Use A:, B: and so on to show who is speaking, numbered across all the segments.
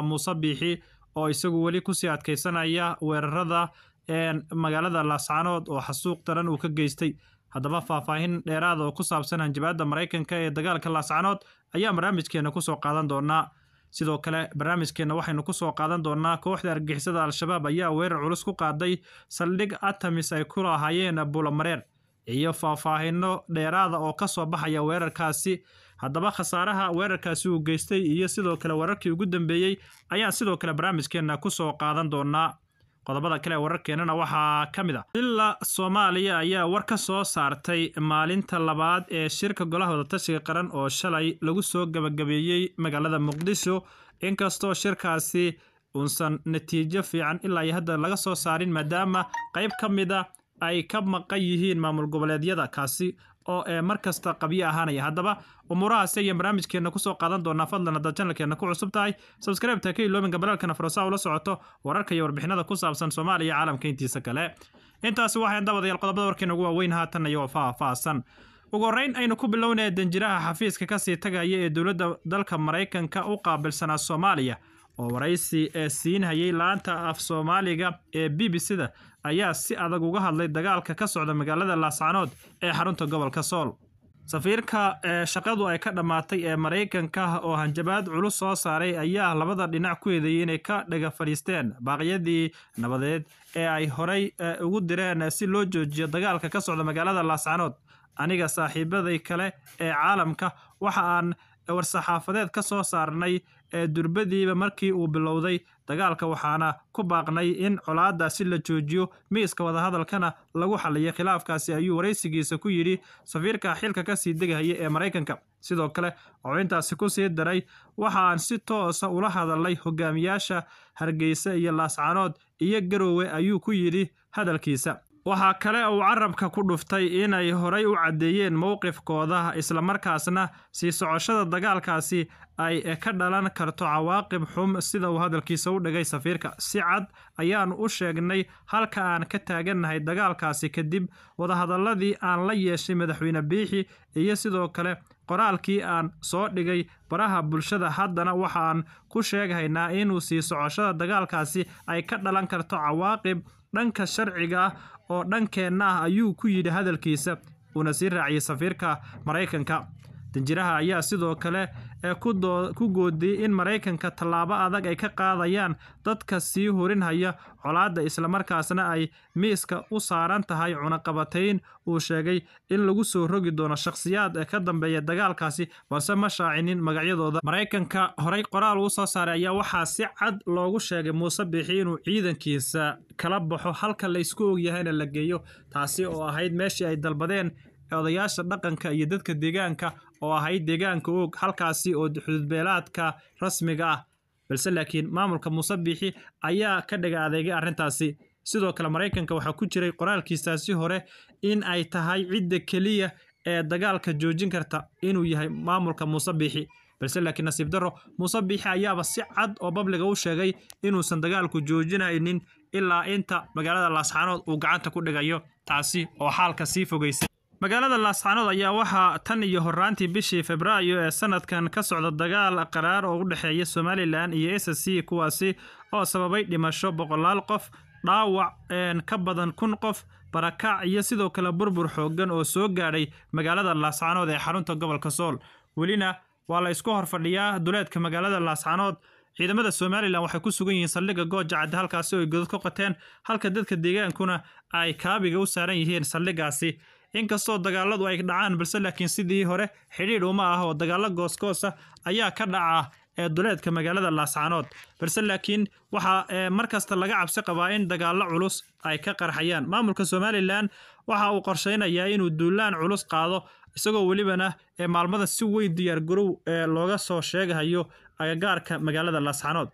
A: muuse biixi oo isagu weli kusii adkaysanaya weerarada magaalada laascaanood oo xasuuq daran uu ka geystay haddaba faahfaahin dheeraada oo ku saabsan hanjabaadda maraykanka ee dagaalka laascaanood ayaan barnaamijkeenna kusoo qaadan doonaa sidoo kale barnaamijkeenna waxaynu kusoo qaadan doonaa kooxda argixisada al-shabaab ayaa weerar culus ku qaaday saldhig atamis ay ku lahaayeen bulamareer iyo faahfaahino dheeraada oo ka soo baxaya weerarkaasi haddaba khasaaraha weerarkaasi uu geystay iyo sidoo kale wararkii ugu dambeeyey ayaan sidoo kale barnaamijkeenna ku soo qaadan doonaa qodobada kale wararkeennana waxaa ka mid a ah. dila soomaaliya ayaa war ka soo saartay maalinta labaad ee shirka golaha tashiga qaran oo shalay lagu soo gabagabeeyey magaalada muqdisho inkastoo shirkaasi uusan natiijo fiican ilaa iyo hadda laga soo saarin maadaama qayb ka mid a ah ay ka maqan yihiin maamul goboleedyada kaasi oo ee eh, markasta qabyo ahaanaya haddaba umuurahaas ayaan barnaamijkeenna kusoo qaadan doonaa fadlan haddaad janalkeenna ku cusub tahay sabskrayb ta ka iloominka balaalkana furasa ula socoto wararka iyo warbixinada ku saabsan soomaaliya caalamka intiisa kale intaasi waxaan daawadayaal qodobada warkeena ugu waaweyn haatan iyagoo faahfaahsan ugu horreyn aynu ku bilownaya danjiraha xafiiska ka sii tagaya ee dowladda dalka maraykanka u qaabilsanaa soomaaliya oo waraysi ee siin hayay laanta af soomaaliga ee b b cda ayaa si adag uga hadlay dagaalka ka socda magaalada laascanood ee xarunta gobolka sool safiirka ee shaqadu ay ka dhammaatay ee maraykanka ah oo hanjabaad culus soo saaray ayaa labada dhinac ku eedeeyey inay ka dhaga fadhiisteen baaqyadii nabadeed ee ay horay ugu direen si loo joojiyo dagaalka ka socda magaalada laascanood aniga saaxiibaday kale ee caalamka waxa aan warsaxaafadeed ka soo saarnay ee durbadiiba markii uu bilowday dagaalka waxaana ku baaqnay in colaadaasi la joojiyo miiska wadahadalkana lagu xaliyo khilaafkaasi ayuu waraysigiisa ku yidhi safiirka xilka ka sii degahaya ee maraykanka sidoo kale oo intaasi ku sii daray waxaan si toosa ah ula hadallay hogaamiyaasha hargeysa iyo laascanood iyo garowe ayuu ku yidhi hadalkiisa Waxa kale uu carabka ku dhuftay inay horay u caddeeyeen mowqifkooda isla markaasna sii socoshada dagaalkaasi ay e ka dhalan karto cawaaqib xum sida uu hadalkiisa u dhigay safiirka. Si cad ayaan u sheegnay halka aan ka taagannahay dagaalkaasi kadib wadahadalladii aan la yeeshay Madaxweyne Biixi iyo sidoo kale qoraalkii aan soo dhigay baraha bulshada haddana waxaan ku sheeghaynaa inuu sii socoshada dagaalkaasi ay ka dhalan karto cawaaqib dhanka sharciga ah oo dhankeenna ah ayuu ku yidhi hadalkiisa uuna sii raaciyay safiirka Maraykanka danjiraha ayaa sidoo kale ee eh, ku goodiyey in maraykanka tallaabo adag ay ka qaadayaan dadka sii hurinhaya colaadda islamarkaasna ay miiska u saaran tahay cunaqabatayn uu sheegay in lagu soo rogi doono shakhsiyaad ee eh, ka dambeeya dagaalkaasi balse ma shaacinin magacyadooda maraykanka horay qoraal uu soo saaray ayaa waxaa si cad loogu sheegay muuse biixi inuu ciidankiisa kala baxo halka laysku og yahayna la geeyo taasi oo ahayd meeshii ay dalbadeen odayaasha dhaqanka iyo dadka deegaanka oo ahayd deegaanka og halkaasi oo xuduudbeelaadka rasmiga ah balse laakiin maamulka muuse biixi ayaa ka dhiga adeegay arrintaasi sidoo kale maraykanka waxaa ku jiray qoraalkiisaasi hore in ay tahay cidda keliya ee dagaalka joojin karta inuu yahay maamulka muuse biixi balse laakiin nasiib darro muuse biixi ayaaba si cad oo babliga u sheegay inuusan dagaalku joojinaynin ilaa inta magaalada laasxaanood uu gacanta ku dhigayo taasi oo xaalka sii fogeysay magaalada laascanood ayaa waxaa tan iyo horraantii bishii februaayo ee sanadkan ka socda dagaal qaraar oo u dhexeeya somalilan iyo s c kuwaasi oo sababay dhimasho boqolaal qof dhaawac ka badan kun qof barakac iyo sidoo kale burbur xooggan oo soo gaadhay magaalada laascanood ee xarunta gobolka sool welina waa la isku horfadhiyaa duleedka magaalada laascanood ciidamada somalilan waxay ku sugan yihiin saldhigga goojacadda halkaasi oo godod godad ka qateen halka dadka deegaankuna ay kaabiga u saaran yihiin saldhigaasi inkastoo dagaaladu ay dhacaan balse laakiin sidii hore xidhiidh uma ah oo dagaalo gooskoosa ayaa ka dhaca ee duleedka magaalada laascaanood balse laakiin waxaa eh, mar laga cabsi qabaa in dagaallo culus ay ka qarxayaan maamulka somalilan waxa uu qorshaynayaa inuu duulaan culus qaado isagoo welibana ee eh, maalmada si weyn diyaargarow ee eh, looga soo sheegahayo agagaarka magaalada laascaanood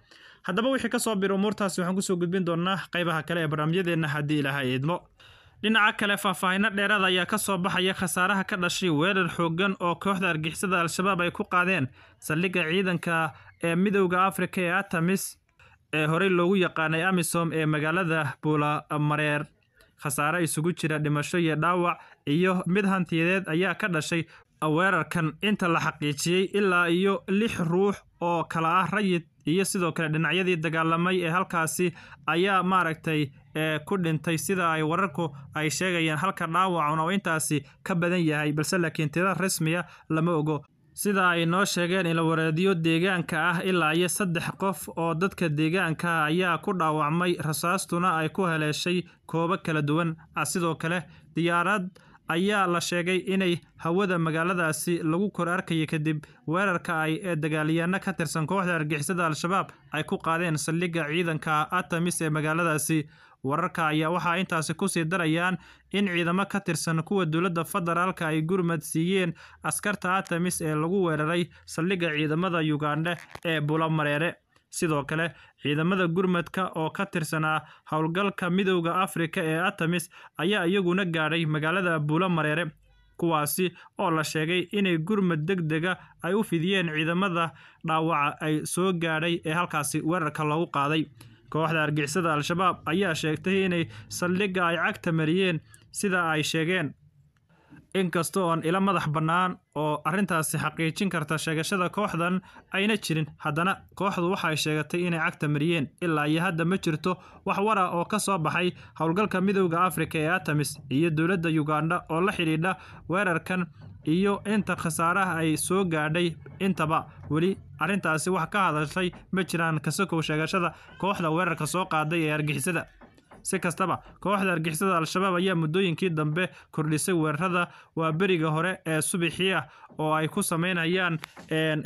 A: haddaba wixii ka soo bir umuurtaasi waxaan kusoo gudbin doonaa qaybaha kale ee barnaamijyadeenna haddii ilaahay idmo dhinaca kale faahfaahino dheeraad ah ayaa ka soo baxaya khasaaraha ka dhashay weerar xooggan oo kooxda argixisada al-shabaab ay ku qaadeen saldhigga ciidanka ee midowda afrika ee atamis ee horey loogu yaqaanay amisom ee magaalada buula mareer khasaare isugu jira dhimasho iyo dhaawac iyo mid hantiyadeed ayaa ka dhashay weerarkan inta la xaqiijiyey ilaa iyo lix ruux oo kala ah rayid iyo sidoo kale dhinacyadii dagaalamay ee halkaasi ayaa maaragtay ee ku dhintay sida ay wararku ay sheegayaan halka dhaawacuna uu intaasi ka badan yahay balse laakiin tiro rasmiya lama ogo sida ay noo sheegeen wareediyo deegaanka ah ilaa iyo saddex qof oo dadka deegaankaah ayaa ku dhaawacmay rasaastuna ay ku haleeshay koobo kala duwan ah, sidoo kale diyaarad ayaa la sheegay inay hawada magaaladaasi lagu kor arkayay kadib weerarka ay ee dagaalyaano ka tirsan kooxda argixisada al-shabaab ay ku qaadeen saldhigga ciidanka atamis ee magaaladaasi wararka ayaa waxaa intaasi kusii darayaan in ciidamo ka tirsan kuwa dowladda federaalka ay gurmad siiyeen askarta atemis ee lagu weeraray saldhigga ciidamada yugandhe ee bulamareere sidoo kale ciidamada gurmadka oo ka tirsanaa ah howlgalka midowda afrika ee atemis ayaa iyaguna gaadhay magaalada mareere kuwaasi oo la sheegay inay gurmad deg dega ay u fidiyeen ciidamada dhaawaca ay soo gaadhay ee halkaasi weerarka loogu qaaday kooxda argixisada al-shabaab ayaa sheegtay inay saldhigga ay cagta mariyeen sida ay sheegeen inkasta oon ila madax bannaan oo arrintaasi xaqiijin karta sheegashada kooxdan ayna jirin haddana kooxdu waxay sheegatay inay cagta mariyeen ilaa iyo hadda ma jirto wax war ah oo ka soo baxay howlgalka midowda afrika ee atamis iyo dowladda uganda oo la xidhiidha weerarkan iyo inta khasaaraha ay soo gaadhay intaba weli arrintaasi wax ka hadashay ma jiraan kasakow sheegashada kooxda weerarka soo qaaday ee argixisada si kastaba kooxda argixisada al-shabaab ayaa muddooyinkii dambe kordhisay weerarada waa beriga hore ee subixii oo ay ku samaynayaan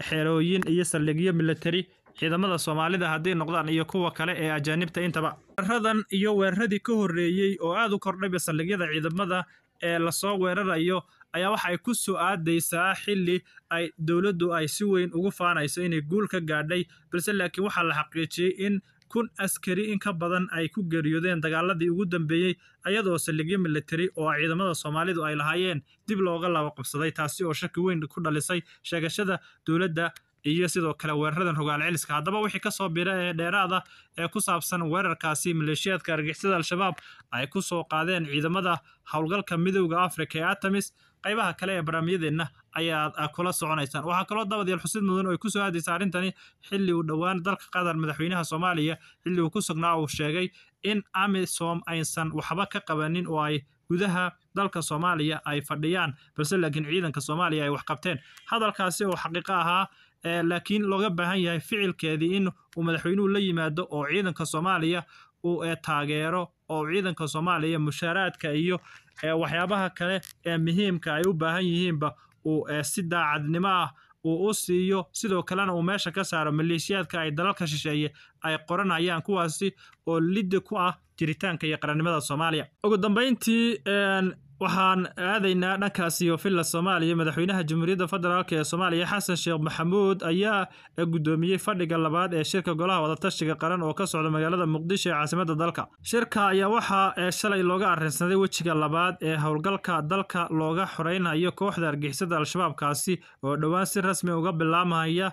A: xerooyin iyo saldhigyo militari ciidamada soomaalida hadday noqdaan iyo kuwa kale ee ajaanibta intaba weeraradan iyo weeraradii ka horreeyey oo aad u kordhayba saldhigyada ciidamada ee lasoo weerarayo ayaa waxa ay ku soo aadaysaa xilli ay dowladdu ay si weyn ugu faanayso inay guul ka gaadhay balse laakiin waxaa la xaqiijiyey in kun askari in ka badan ay ku geeriyoodeen dagaaladii ugu dambeeyey ayadoo saldhigyo militari oo ciidamada soomaalidu ay lahaayeen dib looga laba qabsaday taasi oo shaki weyn ku dhalisay sheegashada dowladda iyo sidoo kale weeraradan rogaal haddaba wixii kasoo bira ee dheeraada ee ku saabsan weerarkaasi maleeshiyaadka argixisada al-shabaab ay ku soo qaadeen ciidamada howlgalka midowda afrika ee atamis qaybaha kale ee barnaamijyadeenna ayaad ah kula soconaysaan waxaa kaloo dabadyael xusid mudan oo ay kusoo aadaysa arrintani xilli uu dhowaan dalka qatar madaxweynaha soomaaliya xilli uu ku sugnaa uu sheegay in amisom aysan waxba ka qabanin oo ay gudaha dalka soomaaliya ay fadhiyaan balse laakiin ciidanka soomaaliya ay wax qabteen hadalkaasi oo xaqiiqo ahaa laakiin looga baahan yahay ficilkeedii in uu madaxweynuhu la yimaado oo ciidanka soomaaliya uu taageero oo ciidanka soomaaliya mushaaraadka iyo waxyaabaha kale ee muhiimka ay u baahan yihiinba uu si daacadnimo ah uu u siiyo sidoo kalena uu meesha ka saaro maleeshiyaadka ay dalalka shisheeye ay qoranayaan kuwaasi oo liddi ku ah jiritaanka iyo qarannimada soomaaliya ugu dambayntii waxaan aadaynaa dhankaasi iyo soomaaliya madaxweynaha jamhuuriyadda federaalk ee soomaaliya xasan sheekh maxamuud ayaa guddoomiyey fadhiga labaad ee shirka golaha wadatashiga qaran oo ka socda magaalada muqdisho ee caasimadda dalka shirka ayaa waxaa ee shalay looga arrinsaday wejiga labaad ee howlgalka dalka looga xoreynayo kooxda argixisada al-shabaabkaasi oo dhowaan si rasmi ah uga bilaamaya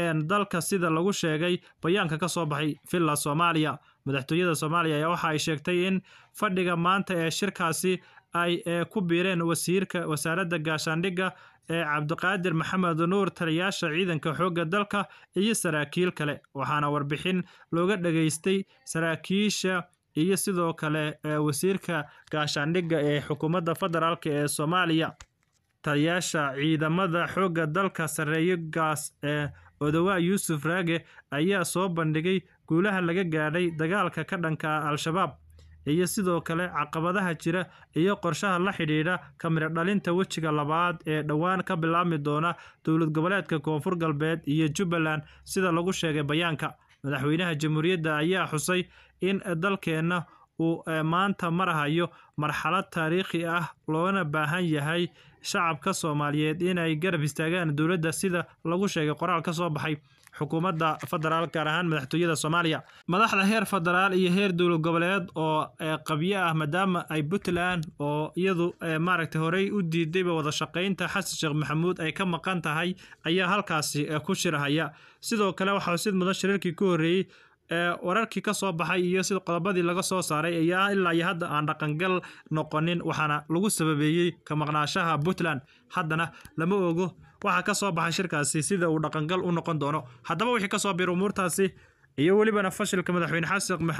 A: een dalka sida lagu sheegay bayaanka ka soo baxay villa soomaaliya madaxtooyada soomaaliya ayaa waxa ay sheegtay in fadhiga maanta ee shirkaasi ay eh, ku biireen wasiirka wasaaradda gaashaandhigga ee cabdiqaadir maxamed nuur taliyaasha ciidanka xoogga dalka iyo saraakiil kale waxaana warbixin looga dhageystay saraakiisha iyo sidoo kale eh, wasiirka gaashaandhigga ee xukuumadda federaalk ee soomaaliya taliyaasha ciidamada xoogga dalka sarreeyo gaas ee eh, odowaa yuusuf raage ayaa soo bandhigay guulaha laga gaadhay dagaalka ka dhanka al-shabaab iyo sidoo kale caqabadaha jira iyo qorshaha la xidhiidha kamira dhalinta wejiga labaad ee dhowaan ka bilaabmi doona dowlad goboleedka koonfur galbeed iyo jubbaland sida lagu sheegay bayaanka madaxweynaha jamhuuriyadda ayaa xusay in dalkeenna uu eh, maanta marahayo marxalad taariikhi ah loona baahan yahay shacabka Soomaaliyeed inay garab istaagaan dowladda sida lagu sheegay qoraal ka soo baxay xukuumadda federaal gaar ahaan madaxtooyada Soomaaliya madaxda heer federaal iyo heer dowlad goboleed oo eh, qabyo ah maadaama ay Puntland oo iyadu eh, maaragtay horey u diidayba wada shaqeynta Xasan Sheekh Maxamuud ay ka maqan tahay ayaa halkaasi eh, ku shirahaya sidoo kale waxa sid mudan shirarkii ku horreeyey ee wararkii ka soo baxay iyo sida qodobadii laga soo saaray ayaa ah ilaa iyo hadda aan dhaqangal noqonin waxaana lagu sababeeyey ka maqnaashaha puntland haddana lama ogo waxa ka soo baxay shirkaasi sida uu dhaqangal u noqon doono haddaba wixii ka soo biir umuurtaasi iyo welibana fashilka madaxweyne xasan